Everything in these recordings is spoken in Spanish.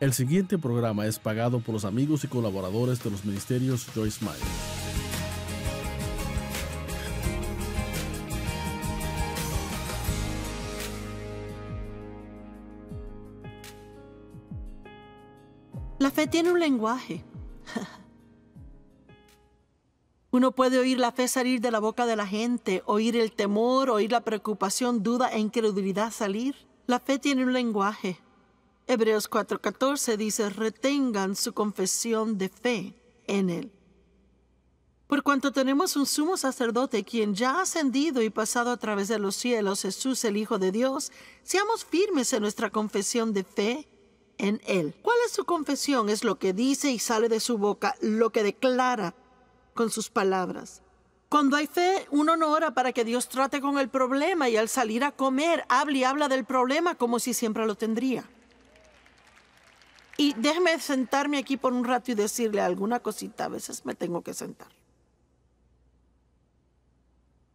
El siguiente programa es pagado por los amigos y colaboradores de los ministerios Joyce Meyer. La fe tiene un lenguaje. Uno puede oír la fe salir de la boca de la gente, oír el temor, oír la preocupación, duda e incredulidad salir. La fe tiene un lenguaje. Hebreos 4:14 dice, retengan su confesión de fe en él. Por cuanto tenemos un sumo sacerdote quien ya ha ascendido y pasado a través de los cielos, Jesús el Hijo de Dios, seamos firmes en nuestra confesión de fe en Él. ¿Cuál es su confesión? Es lo que dice y sale de su boca, lo que declara con sus palabras. Cuando hay fe, uno no ora para que Dios trate con el problema y al salir a comer, habla y habla del problema como si siempre lo tendría. Y déjeme sentarme aquí por un rato y decirle alguna cosita. A veces me tengo que sentar.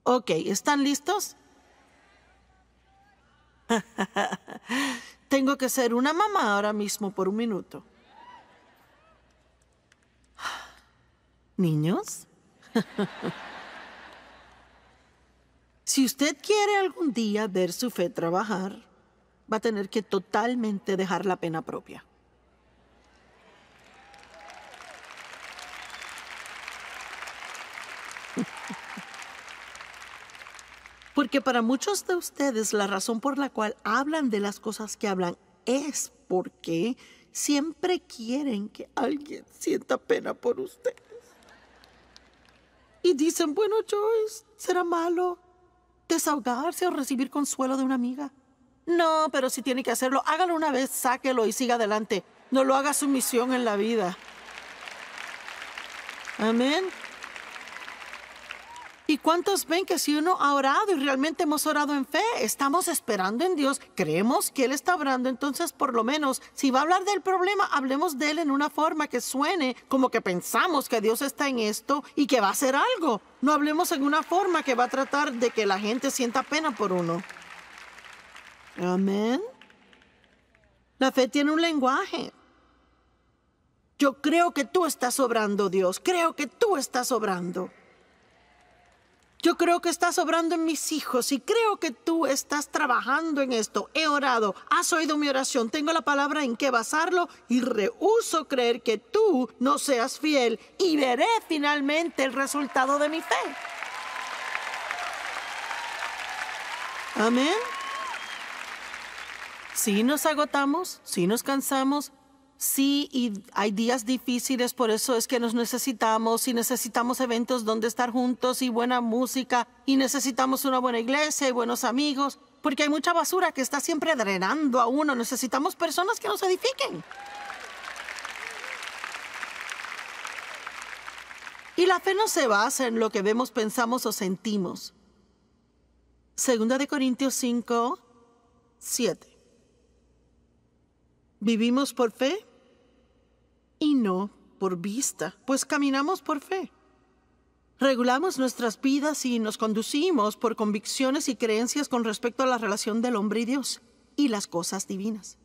Ok, ¿están listos? tengo que ser una mamá ahora mismo por un minuto. Niños. Si usted quiere algún día ver su fe trabajar, va a tener que totalmente dejar la pena propia. Porque para muchos de ustedes la razón por la cual hablan de las cosas que hablan es porque siempre quieren que alguien sienta pena por ustedes. Y dicen, bueno, Joyce, será malo desahogarse o recibir consuelo de una amiga. No, pero si tiene que hacerlo, hágalo una vez, sáquelo y siga adelante. No lo haga su misión en la vida. Amén. ¿Y cuántos ven que si uno ha orado y realmente hemos orado en fe, estamos esperando en Dios, creemos que Él está orando, entonces por lo menos si va a hablar del problema, hablemos de Él en una forma que suene como que pensamos que Dios está en esto y que va a hacer algo. No hablemos en una forma que va a tratar de que la gente sienta pena por uno. Amén. La fe tiene un lenguaje. Yo creo que tú estás obrando, Dios. Creo que tú estás obrando. Yo creo que estás obrando en mis hijos y creo que tú estás trabajando en esto. He orado, has oído mi oración, tengo la palabra en qué basarlo y rehuso creer que tú no seas fiel y veré finalmente el resultado de mi fe. Amén. Si nos agotamos, si nos cansamos, Sí, y hay días difíciles, por eso es que nos necesitamos y necesitamos eventos donde estar juntos y buena música y necesitamos una buena iglesia y buenos amigos, porque hay mucha basura que está siempre drenando a uno. Necesitamos personas que nos edifiquen. Y la fe no se basa en lo que vemos, pensamos o sentimos. Segunda de Corintios 5, 7. Vivimos por fe y no por vista, pues caminamos por fe. Regulamos nuestras vidas y nos conducimos por convicciones y creencias con respecto a la relación del hombre y Dios y las cosas divinas.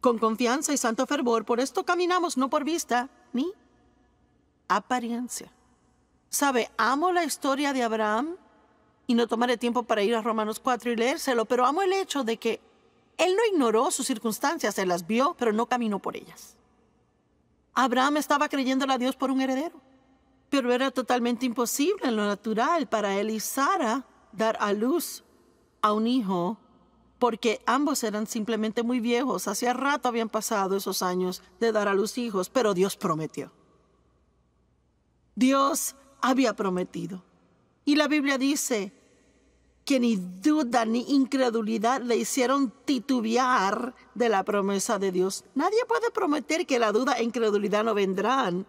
Con confianza y santo fervor, por esto caminamos no por vista ni apariencia. Sabe, amo la historia de Abraham y no tomaré tiempo para ir a Romanos 4 y leérselo, pero amo el hecho de que él no ignoró sus circunstancias, se las vio, pero no caminó por ellas. Abraham estaba creyéndole a Dios por un heredero, pero era totalmente imposible en lo natural para él y Sara dar a luz a un hijo porque ambos eran simplemente muy viejos. Hacía rato habían pasado esos años de dar a luz hijos, pero Dios prometió. Dios había prometido. Y la Biblia dice que ni duda ni incredulidad le hicieron titubear de la promesa de Dios. Nadie puede prometer que la duda e incredulidad no vendrán.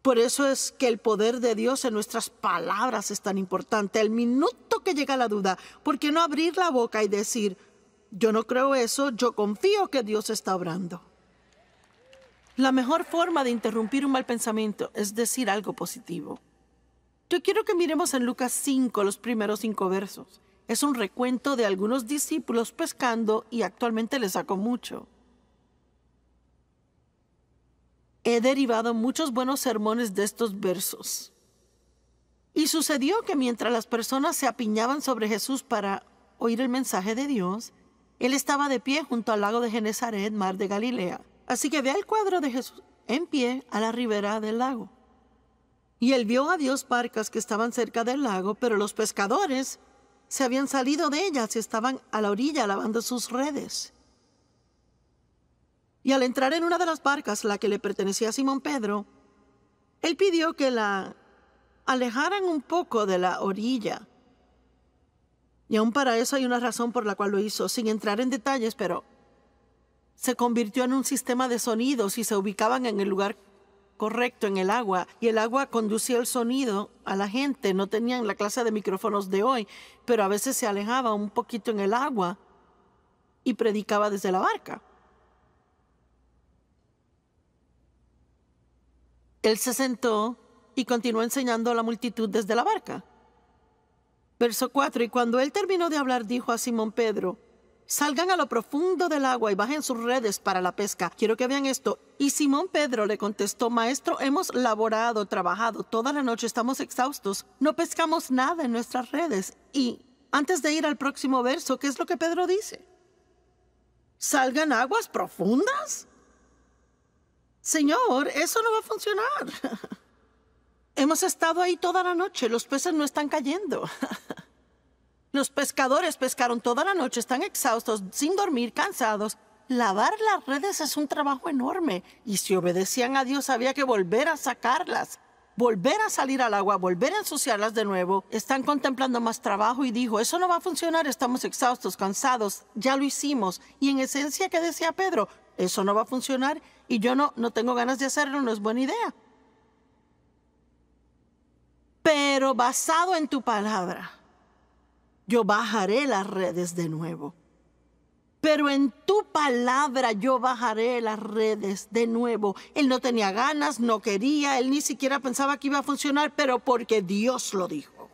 Por eso es que el poder de Dios en nuestras palabras es tan importante. El minuto que llega la duda, ¿por qué no abrir la boca y decir, yo no creo eso, yo confío que Dios está obrando? La mejor forma de interrumpir un mal pensamiento es decir algo positivo. Yo quiero que miremos en Lucas 5 los primeros cinco versos. Es un recuento de algunos discípulos pescando y actualmente les saco mucho. He derivado muchos buenos sermones de estos versos. Y sucedió que mientras las personas se apiñaban sobre Jesús para oír el mensaje de Dios, él estaba de pie junto al lago de Genezaret, mar de Galilea. Así que ve el cuadro de Jesús en pie a la ribera del lago. Y él vio a dios barcas que estaban cerca del lago, pero los pescadores se habían salido de ellas y estaban a la orilla lavando sus redes. Y al entrar en una de las barcas, la que le pertenecía a Simón Pedro, él pidió que la alejaran un poco de la orilla. Y aún para eso hay una razón por la cual lo hizo, sin entrar en detalles, pero se convirtió en un sistema de sonidos y se ubicaban en el lugar correcto en el agua y el agua conducía el sonido a la gente. No tenían la clase de micrófonos de hoy, pero a veces se alejaba un poquito en el agua y predicaba desde la barca. Él se sentó y continuó enseñando a la multitud desde la barca. Verso 4, y cuando él terminó de hablar, dijo a Simón Pedro, Salgan a lo profundo del agua y bajen sus redes para la pesca. Quiero que vean esto. Y Simón Pedro le contestó, Maestro, hemos laborado, trabajado toda la noche, estamos exhaustos, no pescamos nada en nuestras redes. Y antes de ir al próximo verso, ¿qué es lo que Pedro dice? ¿Salgan aguas profundas? Señor, eso no va a funcionar. Hemos estado ahí toda la noche, los peces no están cayendo. Los pescadores pescaron toda la noche, están exhaustos, sin dormir, cansados. Lavar las redes es un trabajo enorme y si obedecían a Dios había que volver a sacarlas, volver a salir al agua, volver a ensuciarlas de nuevo. Están contemplando más trabajo y dijo, eso no va a funcionar, estamos exhaustos, cansados, ya lo hicimos. Y en esencia, ¿qué decía Pedro? Eso no va a funcionar y yo no, no tengo ganas de hacerlo, no es buena idea. Pero basado en tu palabra yo bajaré las redes de nuevo. Pero en tu palabra yo bajaré las redes de nuevo. Él no tenía ganas, no quería, él ni siquiera pensaba que iba a funcionar, pero porque Dios lo dijo.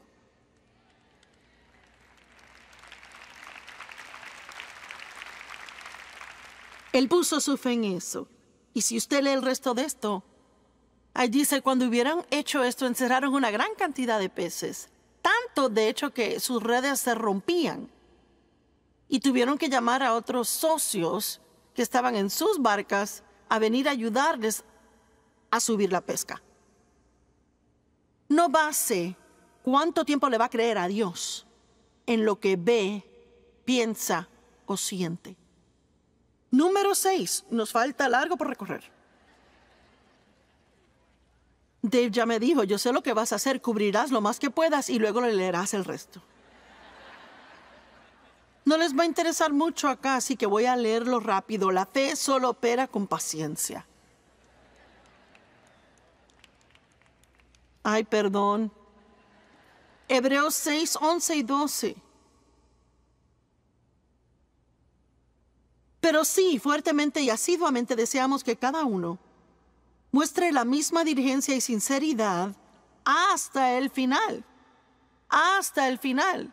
Él puso su fe en eso. Y si usted lee el resto de esto, ahí dice, cuando hubieran hecho esto, encerraron una gran cantidad de peces de hecho, que sus redes se rompían y tuvieron que llamar a otros socios que estaban en sus barcas a venir a ayudarles a subir la pesca. No base cuánto tiempo le va a creer a Dios en lo que ve, piensa o siente. Número 6. Nos falta largo por recorrer. Dave ya me dijo, yo sé lo que vas a hacer, cubrirás lo más que puedas y luego le leerás el resto. No les va a interesar mucho acá, así que voy a leerlo rápido. La fe solo opera con paciencia. Ay, perdón. Hebreos 6, 11 y 12. Pero sí, fuertemente y asiduamente deseamos que cada uno muestre la misma diligencia y sinceridad hasta el final, hasta el final,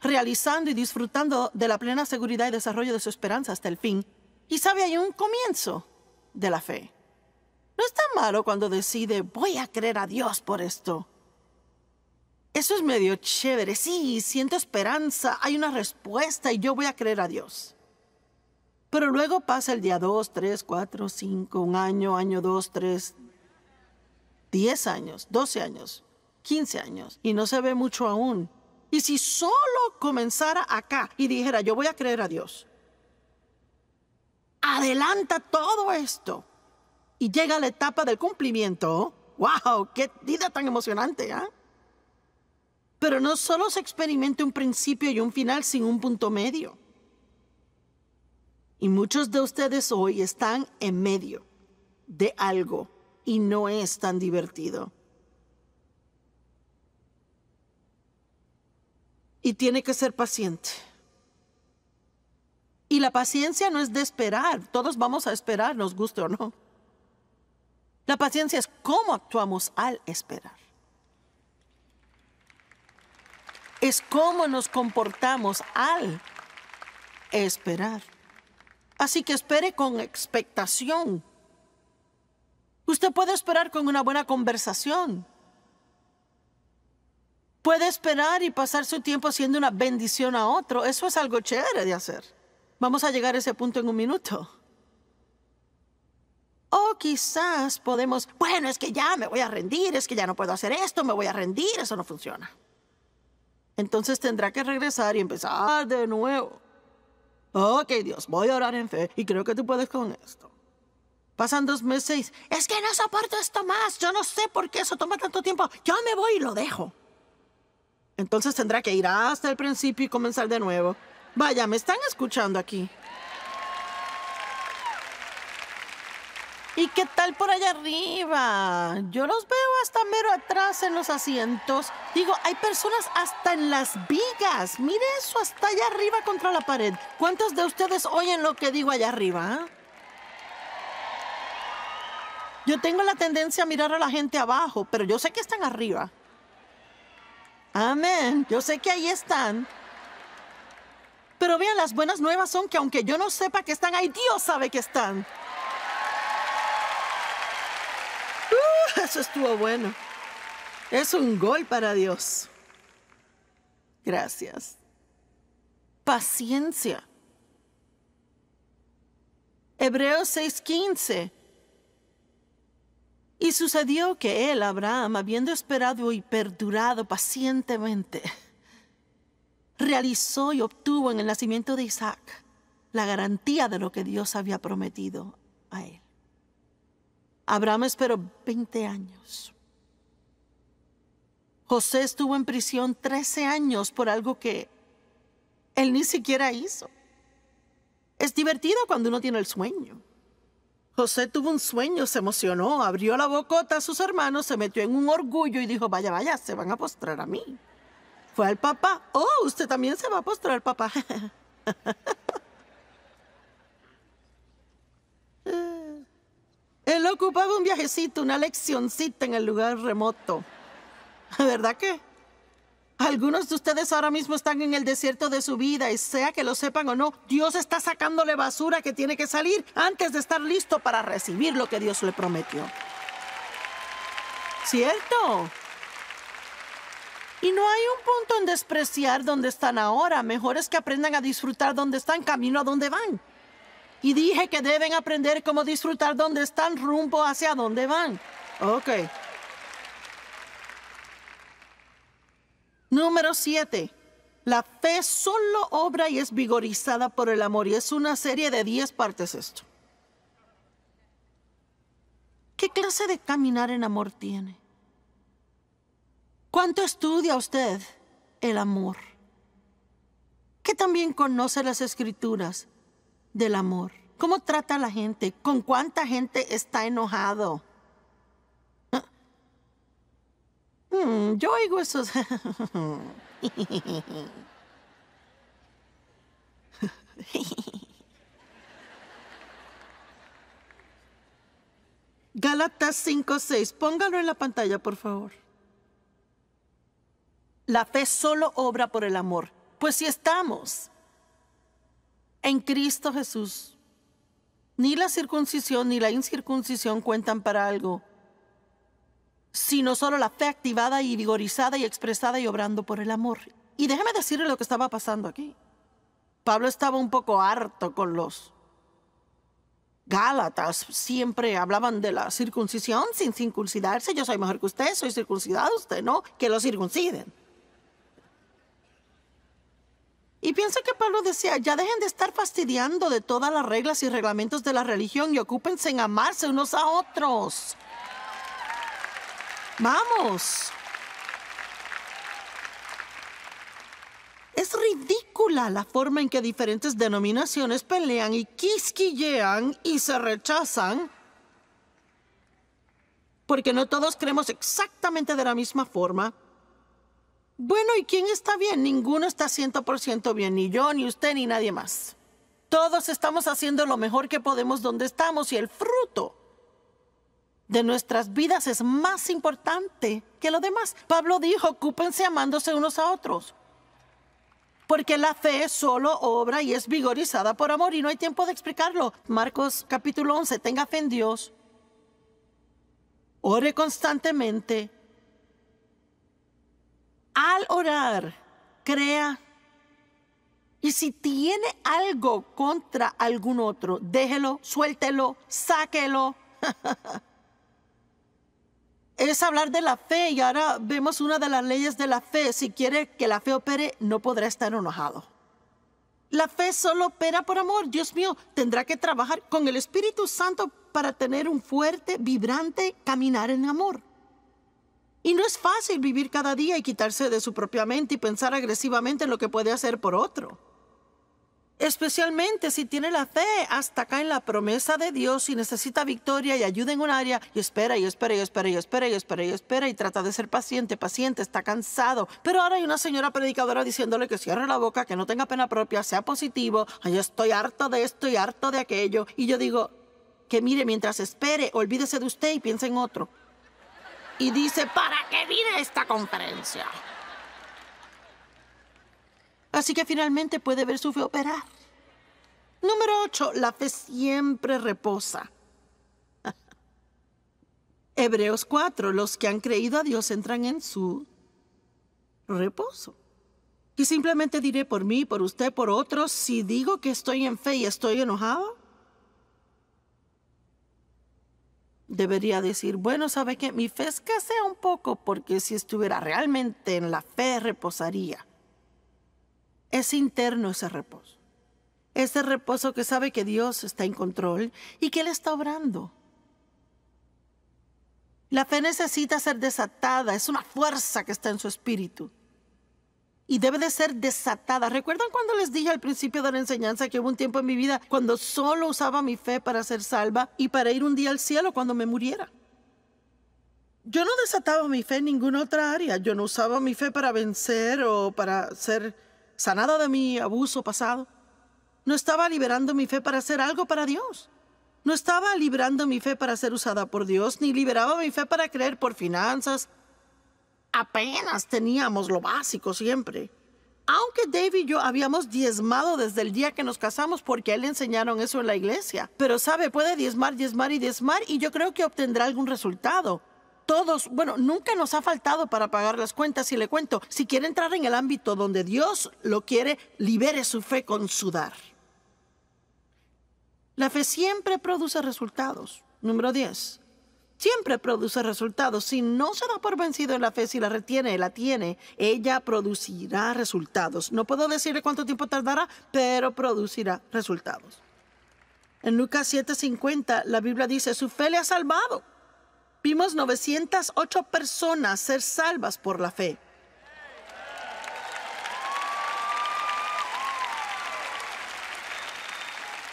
realizando y disfrutando de la plena seguridad y desarrollo de su esperanza hasta el fin. Y sabe, hay un comienzo de la fe. No es tan malo cuando decide, voy a creer a Dios por esto. Eso es medio chévere. Sí, siento esperanza, hay una respuesta y yo voy a creer a Dios. Pero luego pasa el día 2, 3, 4, 5, un año, año 2, 3, 10 años, 12 años, 15 años, y no se ve mucho aún. Y si solo comenzara acá y dijera, yo voy a creer a Dios, adelanta todo esto y llega a la etapa del cumplimiento, ¡wow! ¡Qué vida tan emocionante! ¿eh? Pero no solo se experimente un principio y un final sin un punto medio. Y muchos de ustedes hoy están en medio de algo y no es tan divertido. Y tiene que ser paciente. Y la paciencia no es de esperar, todos vamos a esperar, nos guste o no. La paciencia es cómo actuamos al esperar. Es cómo nos comportamos al esperar. Así que espere con expectación. Usted puede esperar con una buena conversación. Puede esperar y pasar su tiempo haciendo una bendición a otro. Eso es algo chévere de hacer. Vamos a llegar a ese punto en un minuto. O quizás podemos, bueno, es que ya me voy a rendir, es que ya no puedo hacer esto, me voy a rendir, eso no funciona. Entonces tendrá que regresar y empezar de nuevo. Ok, Dios, voy a orar en fe y creo que tú puedes con esto. Pasan dos meses. Es que no soporto esto más. Yo no sé por qué eso toma tanto tiempo. Yo me voy y lo dejo. Entonces tendrá que ir hasta el principio y comenzar de nuevo. Vaya, me están escuchando aquí. ¿Y qué tal por allá arriba? Yo los veo hasta mero atrás en los asientos. Digo, hay personas hasta en las vigas. Mire eso, hasta allá arriba contra la pared. ¿Cuántos de ustedes oyen lo que digo allá arriba? Yo tengo la tendencia a mirar a la gente abajo, pero yo sé que están arriba. Amén. Yo sé que ahí están. Pero vean, las buenas nuevas son que aunque yo no sepa que están ahí, Dios sabe que están. Eso estuvo bueno. Es un gol para Dios. Gracias. Paciencia. Hebreos 6:15. Y sucedió que él, Abraham, habiendo esperado y perdurado pacientemente, realizó y obtuvo en el nacimiento de Isaac la garantía de lo que Dios había prometido a él. Abraham esperó 20 años. José estuvo en prisión 13 años por algo que él ni siquiera hizo. Es divertido cuando uno tiene el sueño. José tuvo un sueño, se emocionó, abrió la bocota a sus hermanos, se metió en un orgullo y dijo, vaya, vaya, se van a postrar a mí. Fue al papá, oh, usted también se va a postrar, papá. ocupaba un viajecito, una leccioncita en el lugar remoto. ¿Verdad que? Algunos de ustedes ahora mismo están en el desierto de su vida y sea que lo sepan o no, Dios está sacándole basura que tiene que salir antes de estar listo para recibir lo que Dios le prometió. ¿Cierto? Y no hay un punto en despreciar donde están ahora. Mejor es que aprendan a disfrutar donde están, camino a donde van. Y dije que deben aprender cómo disfrutar dónde están rumbo hacia dónde van. Ok. Número siete. La fe solo obra y es vigorizada por el amor. Y es una serie de 10 partes esto. ¿Qué clase de caminar en amor tiene? ¿Cuánto estudia usted el amor? ¿Qué también conoce las escrituras? del amor. ¿Cómo trata la gente? ¿Con cuánta gente está enojado? Ah. Mm, yo oigo esos... Gálatas 5:6, póngalo en la pantalla, por favor. La fe solo obra por el amor. Pues si estamos en Cristo Jesús. Ni la circuncisión ni la incircuncisión cuentan para algo, sino solo la fe activada y vigorizada y expresada y obrando por el amor. Y déjeme decirle lo que estaba pasando aquí. Pablo estaba un poco harto con los Gálatas siempre hablaban de la circuncisión sin circuncidarse. Yo soy mejor que usted, soy circuncidado, usted no, que lo circunciden. Y pienso que Pablo decía, ya dejen de estar fastidiando de todas las reglas y reglamentos de la religión y ocúpense en amarse unos a otros. Vamos. Es ridícula la forma en que diferentes denominaciones pelean y quisquillean y se rechazan. Porque no todos creemos exactamente de la misma forma. Bueno, ¿y quién está bien? Ninguno está 100% bien, ni yo, ni usted, ni nadie más. Todos estamos haciendo lo mejor que podemos donde estamos y el fruto de nuestras vidas es más importante que lo demás. Pablo dijo, ocúpense amándose unos a otros. Porque la fe solo obra y es vigorizada por amor y no hay tiempo de explicarlo. Marcos capítulo 11, tenga fe en Dios. Ore constantemente al orar, crea. Y si tiene algo contra algún otro, déjelo, suéltelo, sáquelo. es hablar de la fe y ahora vemos una de las leyes de la fe. Si quiere que la fe opere, no podrá estar enojado. La fe solo opera por amor. Dios mío, tendrá que trabajar con el Espíritu Santo para tener un fuerte, vibrante caminar en amor. Y no es fácil vivir cada día y quitarse de su propia mente y pensar agresivamente en lo que puede hacer por otro. Especialmente si tiene la fe hasta acá en la promesa de Dios y necesita victoria y ayuda en un área y espera y espera y espera y espera y espera y espera y trata de ser paciente, paciente, está cansado. Pero ahora hay una señora predicadora diciéndole que cierre la boca, que no tenga pena propia, sea positivo, estoy harto de esto y harto de aquello. Y yo digo, que mire mientras espere, olvídese de usted y piense en otro y dice, ¿para qué vine esta conferencia? Así que finalmente puede ver su fe operar. Número 8. La fe siempre reposa. Hebreos 4. Los que han creído a Dios entran en su reposo. Y simplemente diré por mí, por usted, por otros, si digo que estoy en fe y estoy enojado, debería decir, bueno, ¿sabe que Mi fe escasea un poco porque si estuviera realmente en la fe reposaría. Es interno ese reposo. Ese reposo que sabe que Dios está en control y que Él está obrando. La fe necesita ser desatada, es una fuerza que está en su espíritu y debe de ser desatada. ¿Recuerdan cuando les dije al principio de la enseñanza que hubo un tiempo en mi vida cuando solo usaba mi fe para ser salva y para ir un día al cielo cuando me muriera? Yo no desataba mi fe en ninguna otra área. Yo no usaba mi fe para vencer o para ser sanada de mi abuso pasado. No estaba liberando mi fe para hacer algo para Dios. No estaba liberando mi fe para ser usada por Dios, ni liberaba mi fe para creer por finanzas, apenas teníamos lo básico siempre. Aunque Dave y yo habíamos diezmado desde el día que nos casamos porque a él le enseñaron eso en la iglesia. Pero sabe, puede diezmar, diezmar y diezmar y yo creo que obtendrá algún resultado. Todos, bueno, nunca nos ha faltado para pagar las cuentas y le cuento, si quiere entrar en el ámbito donde Dios lo quiere, libere su fe con sudar. La fe siempre produce resultados. Número 10 siempre produce resultados. Si no se da por vencido en la fe, si la retiene, la tiene, ella producirá resultados. No puedo decirle cuánto tiempo tardará, pero producirá resultados. En Lucas 7:50 la Biblia dice, su fe le ha salvado. Vimos 908 personas ser salvas por la fe.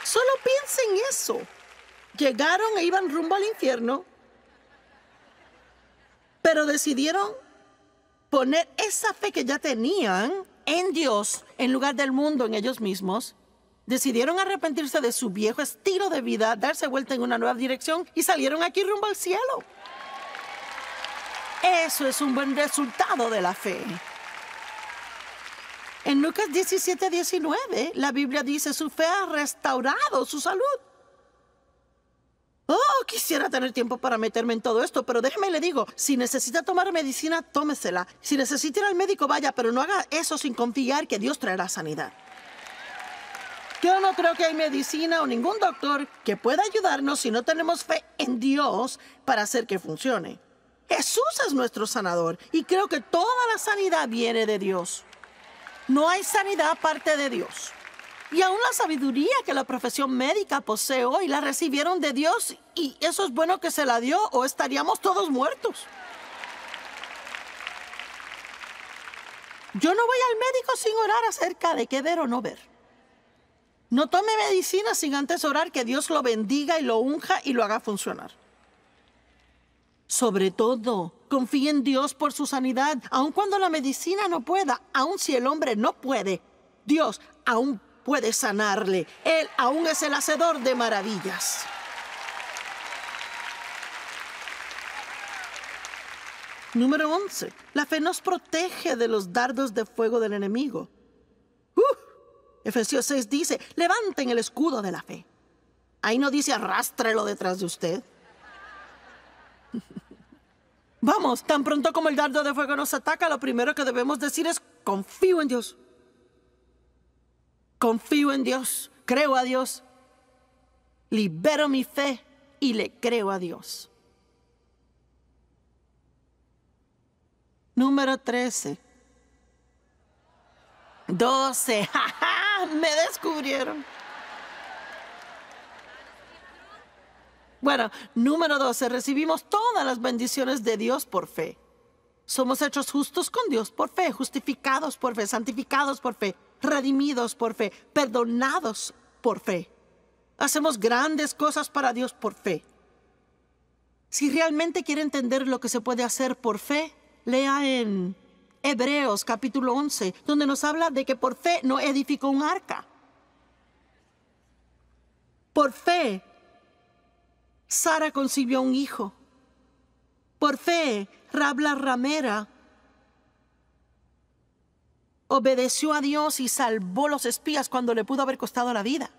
Solo piensen eso. Llegaron e iban rumbo al infierno, pero decidieron poner esa fe que ya tenían en Dios en lugar del mundo, en ellos mismos. Decidieron arrepentirse de su viejo estilo de vida, darse vuelta en una nueva dirección y salieron aquí rumbo al cielo. Eso es un buen resultado de la fe. En Lucas 17, 19, la Biblia dice, su fe ha restaurado su salud. Oh, quisiera tener tiempo para meterme en todo esto, pero déjeme le digo, si necesita tomar medicina, tómesela. Si necesita ir al médico, vaya, pero no haga eso sin confiar que Dios traerá sanidad. Yo no creo que hay medicina o ningún doctor que pueda ayudarnos si no tenemos fe en Dios para hacer que funcione. Jesús es nuestro sanador y creo que toda la sanidad viene de Dios. No hay sanidad aparte de Dios. Y aún la sabiduría que la profesión médica posee hoy la recibieron de Dios y eso es bueno que se la dio o estaríamos todos muertos. Yo no voy al médico sin orar acerca de qué ver o no ver. No tome medicina sin antes orar que Dios lo bendiga y lo unja y lo haga funcionar. Sobre todo, confíe en Dios por su sanidad, aun cuando la medicina no pueda, aun si el hombre no puede. Dios aún puede sanarle. Él aún es el hacedor de maravillas. Número 11. La fe nos protege de los dardos de fuego del enemigo. Efesios 6 dice, levanten el escudo de la fe. Ahí no dice arrástrelo detrás de usted. Vamos, tan pronto como el dardo de fuego nos ataca, lo primero que debemos decir es confío en Dios confío en Dios, creo a Dios, libero mi fe y le creo a Dios. Número 13. 12. Me descubrieron. Bueno, número 12. Recibimos todas las bendiciones de Dios por fe. Somos hechos justos con Dios por fe, justificados por fe, santificados por fe, redimidos por fe, perdonados por fe. Hacemos grandes cosas para Dios por fe. Si realmente quiere entender lo que se puede hacer por fe, lea en Hebreos capítulo 11, donde nos habla de que por fe no edificó un arca. Por fe, Sara concibió un hijo. Por fe, Rabla Ramera obedeció a Dios y salvó los espías cuando le pudo haber costado la vida.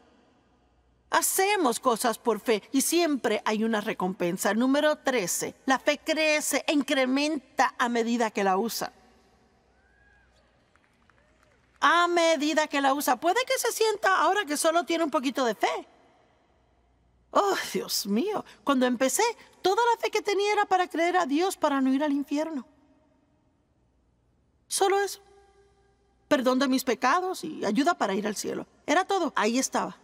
Hacemos cosas por fe y siempre hay una recompensa. Número 13. La fe crece e incrementa a medida que la usa. A medida que la usa. Puede que se sienta ahora que solo tiene un poquito de fe. Oh, Dios mío, cuando empecé Toda la fe que tenía era para creer a Dios, para no ir al infierno. Solo eso. Perdón de mis pecados y ayuda para ir al cielo. Era todo. Ahí estaba.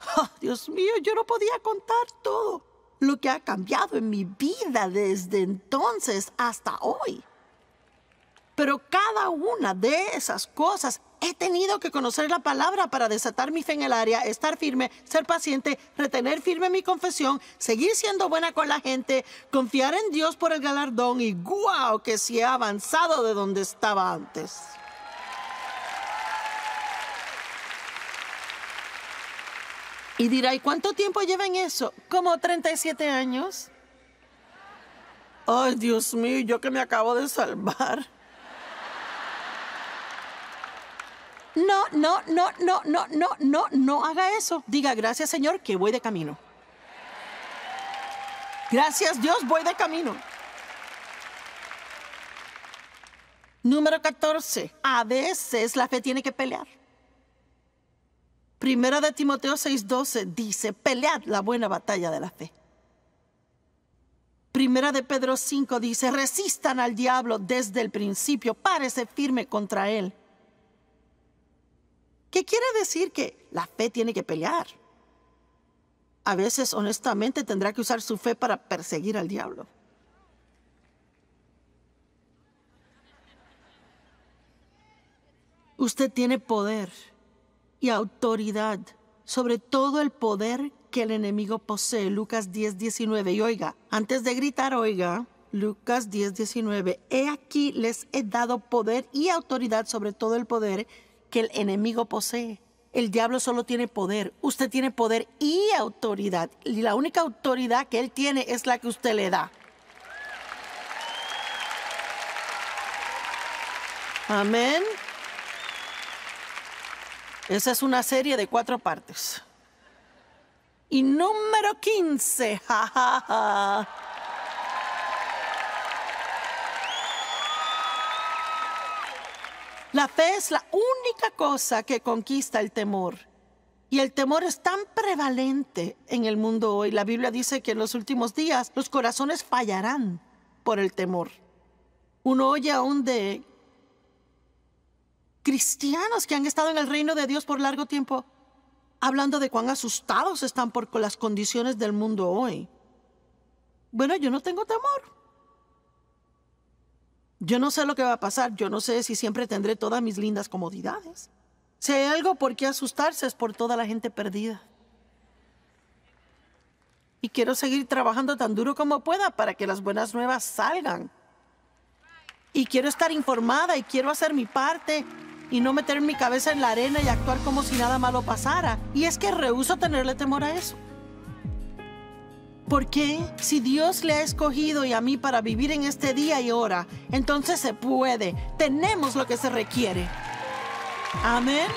Ah, Dios mío, yo no podía contar todo lo que ha cambiado en mi vida desde entonces hasta hoy. Pero cada una de esas cosas he tenido que conocer la palabra para desatar mi fe en el área, estar firme, ser paciente, retener firme mi confesión, seguir siendo buena con la gente, confiar en Dios por el galardón y guau, que si he avanzado de donde estaba antes. Y dirá, ¿y cuánto tiempo lleva en eso? Como 37 años. Ay, Dios mío, yo que me acabo de salvar. no, no, no, no, no, no, no, no haga eso. Diga, gracias Señor, que voy de camino. Gracias Dios, voy de camino. Número 14. A veces la fe tiene que pelear. Primera de Timoteo 6:12 dice, pelead la buena batalla de la fe. Primera de Pedro 5 dice, resistan al diablo desde el principio, párese firme contra él ¿Qué quiere decir que la fe tiene que pelear? A veces, honestamente, tendrá que usar su fe para perseguir al diablo. Usted tiene poder y autoridad sobre todo el poder que el enemigo posee. Lucas 10, 19. Y oiga, antes de gritar, oiga, Lucas 10, 19. He aquí les he dado poder y autoridad sobre todo el poder que el enemigo posee. El diablo solo tiene poder. Usted tiene poder y autoridad. Y la única autoridad que él tiene es la que usted le da. Amén. Esa es una serie de cuatro partes. Y número 15. La fe es la única cosa que conquista el temor. Y el temor es tan prevalente en el mundo hoy. La Biblia dice que en los últimos días los corazones fallarán por el temor. Uno oye aún de cristianos que han estado en el reino de Dios por largo tiempo hablando de cuán asustados están por las condiciones del mundo hoy. Bueno, yo no tengo temor. Yo no sé lo que va a pasar, yo no sé si siempre tendré todas mis lindas comodidades. Si hay algo por qué asustarse es por toda la gente perdida. Y quiero seguir trabajando tan duro como pueda para que las buenas nuevas salgan. Y quiero estar informada y quiero hacer mi parte y no meter mi cabeza en la arena y actuar como si nada malo pasara. Y es que rehúso tenerle temor a eso. Porque Si Dios le ha escogido y a mí para vivir en este día y hora, entonces se puede. Tenemos lo que se requiere. Amén.